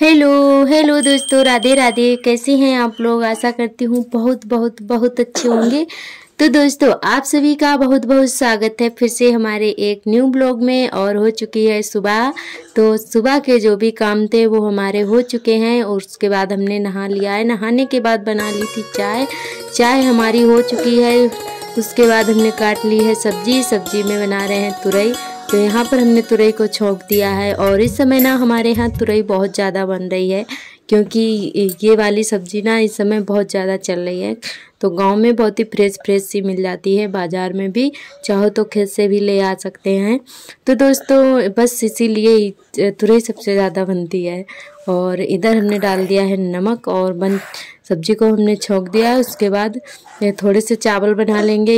hello hello दोस्तों राधे राधे कैसे हैं आप लोग आशा करती हूँ बहुत बहुत बहुत अच्छे होंगे तो दोस्तों आप सभी का बहुत बहुत स्वागत है फिर से हमारे एक न्यू ब्लॉग में और हो चुकी है सुबह तो सुबह के जो भी काम थे वो हमारे हो चुके हैं और उसके बाद हमने नहा लिया है नहाने के बाद बना ली थी चाय चाय हमारी हो चुकी है उसके बाद हमने काट ली है सब्जी सब्जी में बना रहे हैं तुरई तो यहाँ पर हमने तुरई को छोंक दिया है और इस समय ना हमारे यहाँ तुरई बहुत ज़्यादा बन रही है क्योंकि ये वाली सब्ज़ी ना इस समय बहुत ज़्यादा चल रही है तो गांव में बहुत ही फ्रेश फ्रेश सी मिल जाती है बाज़ार में भी चाहो तो खेत से भी ले आ सकते हैं तो दोस्तों बस इसीलिए तुरई सबसे ज़्यादा बनती है और इधर हमने डाल दिया है नमक और बन सब्जी को हमने छोंक दिया उसके बाद थोड़े से चावल बना लेंगे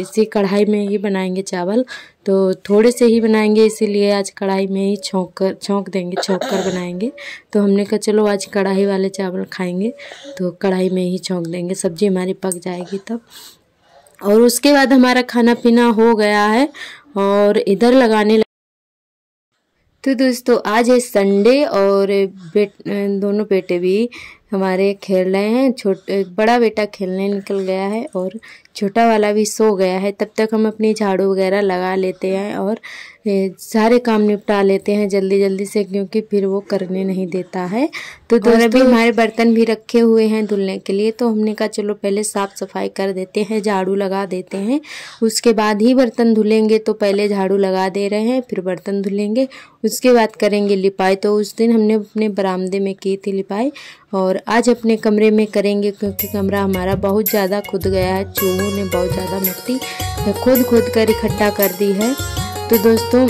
इसी कढ़ाई में ही बनाएंगे चावल तो थोड़े से ही बनाएंगे इसीलिए आज कढ़ाई में ही छोंक कर छोंक देंगे छोंक कर बनाएंगे तो हमने कहा चलो आज कढ़ाई वाले चावल खाएंगे तो कढ़ाई में ही छोंक देंगे सब्जी हमारी पक जाएगी तब और उसके बाद हमारा खाना पीना हो गया है और इधर लगाने लग... तो दोस्तों आज है संडे और बेट दोनों बेटे भी हमारे खेल रहे हैं छोटे बड़ा बेटा खेलने निकल गया है और छोटा वाला भी सो गया है तब तक हम अपनी झाड़ू वगैरह लगा लेते हैं और सारे काम निपटा लेते हैं जल्दी जल्दी से क्योंकि फिर वो करने नहीं देता है तो दोनों भी हमारे बर्तन भी रखे हुए हैं धुलने के लिए तो हमने कहा चलो पहले साफ़ सफाई कर देते हैं झाड़ू लगा देते हैं उसके बाद ही बर्तन धुलेंगे तो पहले झाड़ू लगा दे रहे हैं फिर बर्तन धुलेंगे उसके बाद करेंगे लिपाई तो उस दिन हमने अपने बरामदे में की थी लिपाई और आज अपने कमरे में करेंगे क्योंकि कमरा हमारा बहुत ज़्यादा खुद गया है चूहों ने बहुत ज़्यादा मिट्टी खुद खुद कर इकट्ठा कर दी है तो दोस्तों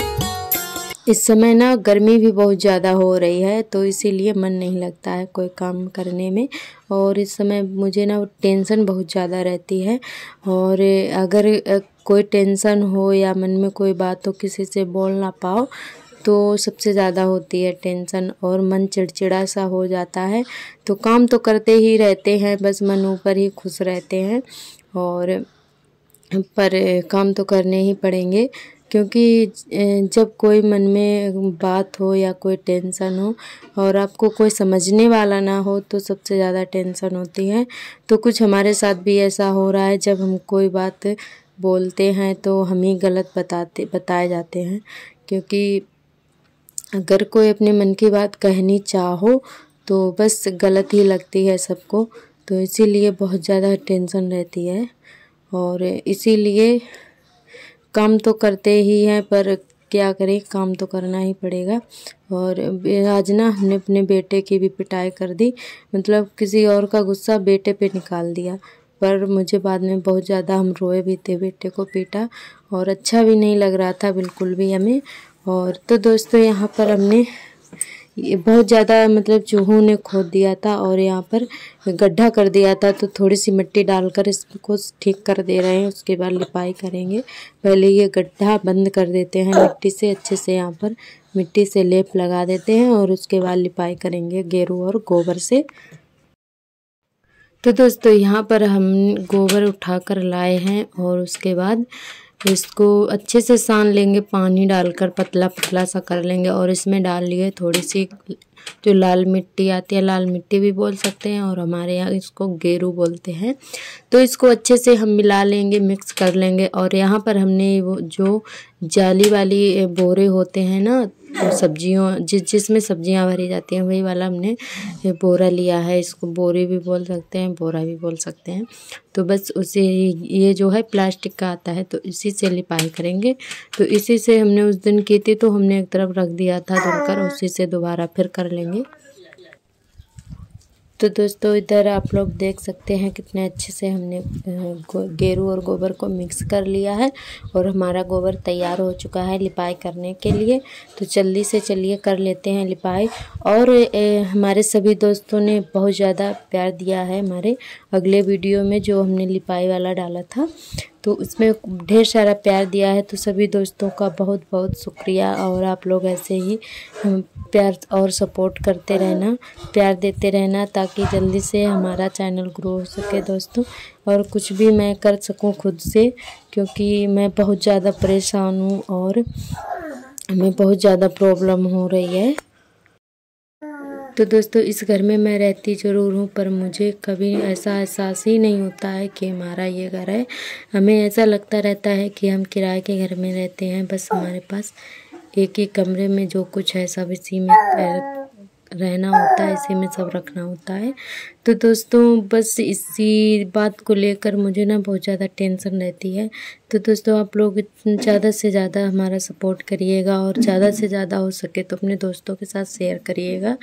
इस समय ना गर्मी भी बहुत ज़्यादा हो रही है तो इसीलिए मन नहीं लगता है कोई काम करने में और इस समय मुझे ना टेंशन बहुत ज़्यादा रहती है और अगर कोई टेंशन हो या मन में कोई बात हो किसी से बोल ना पाओ तो सबसे ज़्यादा होती है टेंशन और मन चिड़चिड़ा सा हो जाता है तो काम तो करते ही रहते हैं बस मन ऊपर ही खुश रहते हैं और पर काम तो करने ही पड़ेंगे क्योंकि जब कोई मन में बात हो या कोई टेंशन हो और आपको कोई समझने वाला ना हो तो सबसे ज़्यादा टेंशन होती है तो कुछ हमारे साथ भी ऐसा हो रहा है जब हम कोई बात बोलते हैं तो हम ही गलत बताते बताए जाते हैं क्योंकि अगर कोई अपने मन की बात कहनी चाहो तो बस गलत ही लगती है सबको तो इसीलिए बहुत ज़्यादा टेंशन रहती है और इसीलिए काम तो करते ही हैं पर क्या करें काम तो करना ही पड़ेगा और आज ना हमने अपने बेटे की भी पिटाई कर दी मतलब किसी और का गुस्सा बेटे पे निकाल दिया पर मुझे बाद में बहुत ज़्यादा हम रोए भी थे बेटे को पीटा और अच्छा भी नहीं लग रहा था बिल्कुल भी हमें और तो दोस्तों यहाँ पर हमने ये बहुत ज़्यादा मतलब चूहों ने खोद दिया था और यहाँ पर गड्ढा कर दिया था तो थोड़ी सी मिट्टी डालकर इसको ठीक कर दे रहे हैं उसके बाद लिपाई करेंगे पहले ये गड्ढा बंद कर देते हैं मिट्टी से अच्छे से यहाँ पर मिट्टी से लेप लगा देते हैं और उसके बाद लिपाई करेंगे गेरू और गोबर से तो दोस्तों यहाँ पर हम गोबर उठाकर लाए हैं और उसके बाद इसको अच्छे से सान लेंगे पानी डालकर पतला पतला सा कर लेंगे और इसमें डाल लिए थोड़ी सी जो लाल मिट्टी आती है लाल मिट्टी भी बोल सकते हैं और हमारे यहाँ इसको गेरू बोलते हैं तो इसको अच्छे से हम मिला लेंगे मिक्स कर लेंगे और यहाँ पर हमने वो जो जाली वाली बोरे होते हैं ना सब्जियों जिस जिसमें सब्जियाँ भरी जाती हैं वही वाला हमने बोरा लिया है इसको बोरे भी बोल सकते हैं बोरा भी बोल सकते हैं तो बस उसे ये जो है प्लास्टिक का आता है तो इसी से लिपाई करेंगे तो इसी से हमने उस दिन की थी तो हमने एक तरफ रख दिया था धुलकर उसी से दोबारा फिर कर लेंगे तो दोस्तों इधर आप लोग देख सकते हैं कितने अच्छे से हमने गेरू और गोबर को मिक्स कर लिया है और हमारा गोबर तैयार हो चुका है लिपाई करने के लिए तो जल्दी से चलिए कर लेते हैं लिपाई और ए, हमारे सभी दोस्तों ने बहुत ज़्यादा प्यार दिया है हमारे अगले वीडियो में जो हमने लिपाई वाला डाला था तो उसमें ढेर सारा प्यार दिया है तो सभी दोस्तों का बहुत बहुत शुक्रिया और आप लोग ऐसे ही प्यार और सपोर्ट करते रहना प्यार देते रहना ताकि जल्दी से हमारा चैनल ग्रो हो सके दोस्तों और कुछ भी मैं कर सकूं खुद से क्योंकि मैं बहुत ज़्यादा परेशान हूँ और हमें बहुत ज़्यादा प्रॉब्लम हो रही है तो दोस्तों इस घर में मैं रहती ज़रूर हूँ पर मुझे कभी ऐसा एहसास ही नहीं होता है कि हमारा ये घर है हमें ऐसा लगता रहता है कि हम किराए के घर में रहते हैं बस हमारे पास एक ही कमरे में जो कुछ है सब इसी में रहना होता है इसी में सब रखना होता है तो दोस्तों बस इसी बात को लेकर मुझे ना बहुत ज़्यादा टेंशन रहती है तो दोस्तों आप लोग ज़्यादा से ज़्यादा हमारा सपोर्ट करिएगा और ज़्यादा से ज़्यादा हो सके तो अपने दोस्तों के साथ शेयर करिएगा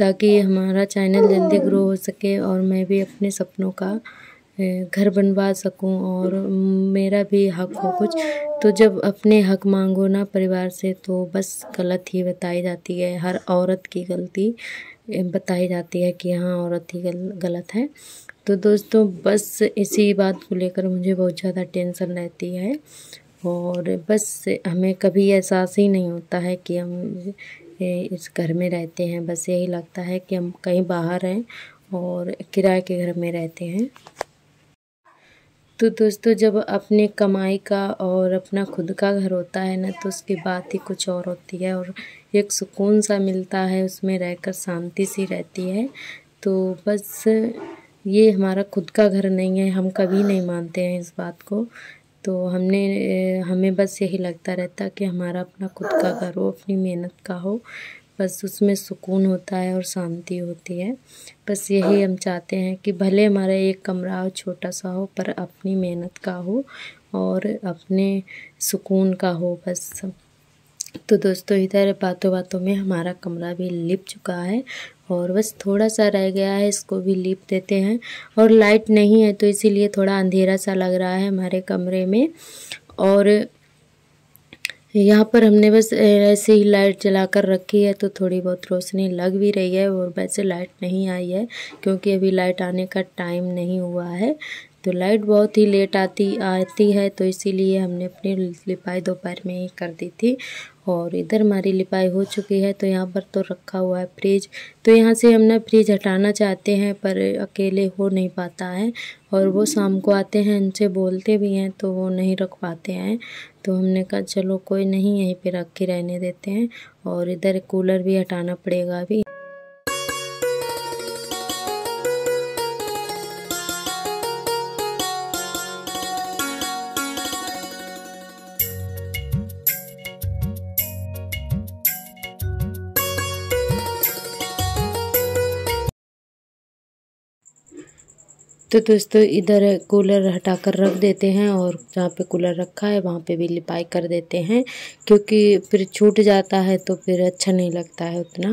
ताकि हमारा चैनल जल्दी ग्रो हो सके और मैं भी अपने सपनों का घर बनवा सकूं और मेरा भी हक हो कुछ तो जब अपने हक मांगो ना परिवार से तो बस गलत ही बताई जाती है हर औरत की गलती बताई जाती है कि हाँ औरत ही गल, गलत है तो दोस्तों बस इसी बात को लेकर मुझे बहुत ज़्यादा टेंशन रहती है और बस हमें कभी एहसास ही नहीं होता है कि हम पे इस घर में रहते हैं बस यही लगता है कि हम कहीं बाहर हैं और किराए के घर में रहते हैं तो दोस्तों जब अपने कमाई का और अपना खुद का घर होता है ना तो उसकी बात ही कुछ और होती है और एक सुकून सा मिलता है उसमें रहकर शांति सी रहती है तो बस ये हमारा खुद का घर नहीं है हम कभी नहीं मानते हैं इस बात को तो हमने हमें बस यही लगता रहता कि हमारा अपना खुद का घर हो अपनी मेहनत का हो बस उसमें सुकून होता है और शांति होती है बस यही हम चाहते हैं कि भले हमारा एक कमरा हो छोटा सा हो पर अपनी मेहनत का हो और अपने सुकून का हो बस तो दोस्तों इधर बातों बातों में हमारा कमरा भी लिप चुका है और बस थोड़ा सा रह गया है इसको भी लीप देते हैं और लाइट नहीं है तो इसीलिए थोड़ा अंधेरा सा लग रहा है हमारे कमरे में और यहाँ पर हमने बस ऐसे ही लाइट जला कर रखी है तो थोड़ी बहुत रोशनी लग भी रही है और वैसे लाइट नहीं आई है क्योंकि अभी लाइट आने का टाइम नहीं हुआ है तो लाइट बहुत ही लेट आती आती है तो इसीलिए हमने अपनी लिपाई दोपहर में ही कर दी थी और इधर हमारी लिपाई हो चुकी है तो यहाँ पर तो रखा हुआ है फ्रिज तो यहाँ से हम ना फ्रिज हटाना चाहते हैं पर अकेले हो नहीं पाता है और वो शाम को आते हैं उनसे बोलते भी हैं तो वो नहीं रख पाते हैं तो हमने कहा चलो कोई नहीं यहीं पे रख के रहने देते हैं और इधर कूलर भी हटाना पड़ेगा अभी तो दोस्तों इधर कूलर हटा कर रख देते हैं और जहाँ पे कूलर रखा है वहाँ पे भी लिपाई कर देते हैं क्योंकि फिर छूट जाता है तो फिर अच्छा नहीं लगता है उतना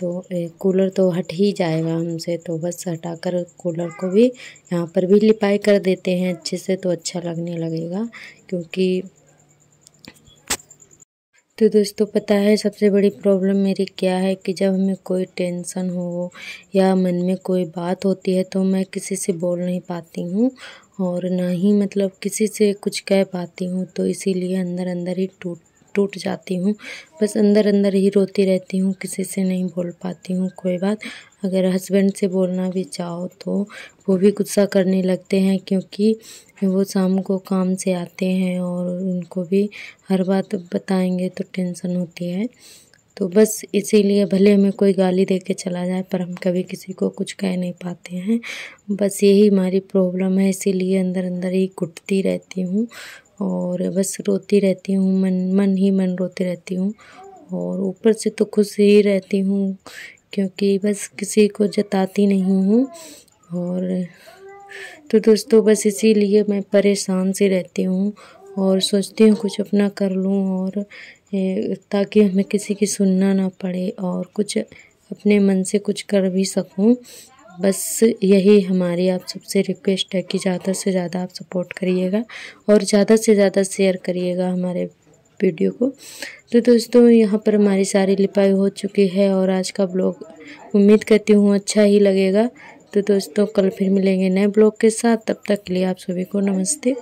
तो कूलर तो हट ही जाएगा हमसे तो बस हटा कर कूलर को भी यहाँ पर भी लिपाई कर देते हैं अच्छे से तो अच्छा लगने लगेगा क्योंकि तो दोस्तों पता है सबसे बड़ी प्रॉब्लम मेरी क्या है कि जब हमें कोई टेंशन हो या मन में कोई बात होती है तो मैं किसी से बोल नहीं पाती हूँ और ना ही मतलब किसी से कुछ कह पाती हूँ तो इसीलिए अंदर अंदर ही टूट टूट जाती हूँ बस अंदर अंदर ही रोती रहती हूँ किसी से नहीं बोल पाती हूँ कोई बात अगर हस्बैंड से बोलना भी चाहो तो वो भी गुस्सा करने लगते हैं क्योंकि वो शाम को काम से आते हैं और उनको भी हर बात बताएंगे तो टेंशन होती है तो बस इसीलिए भले हमें कोई गाली दे के चला जाए पर हम कभी किसी को कुछ कह नहीं पाते हैं बस यही हमारी प्रॉब्लम है इसीलिए अंदर अंदर ही घुटती रहती हूँ और बस रोती रहती हूँ मन मन ही मन रोती रहती हूँ और ऊपर से तो खुश ही रहती हूँ क्योंकि बस किसी को जताती नहीं हूँ और तो दोस्तों बस इसीलिए मैं परेशान से रहती हूँ और सोचती हूँ कुछ अपना कर लूँ और ताकि हमें किसी की सुनना ना पड़े और कुछ अपने मन से कुछ कर भी सकूँ बस यही हमारी आप सबसे रिक्वेस्ट है कि ज़्यादा से ज़्यादा आप सपोर्ट करिएगा और ज़्यादा से ज़्यादा शेयर करिएगा हमारे वीडियो को तो दोस्तों यहाँ पर हमारी सारी लिपाई हो चुकी है और आज का ब्लॉग उम्मीद करती हूँ अच्छा ही लगेगा तो दोस्तों कल फिर मिलेंगे नए ब्लॉग के साथ तब तक के लिए आप सभी को नमस्ते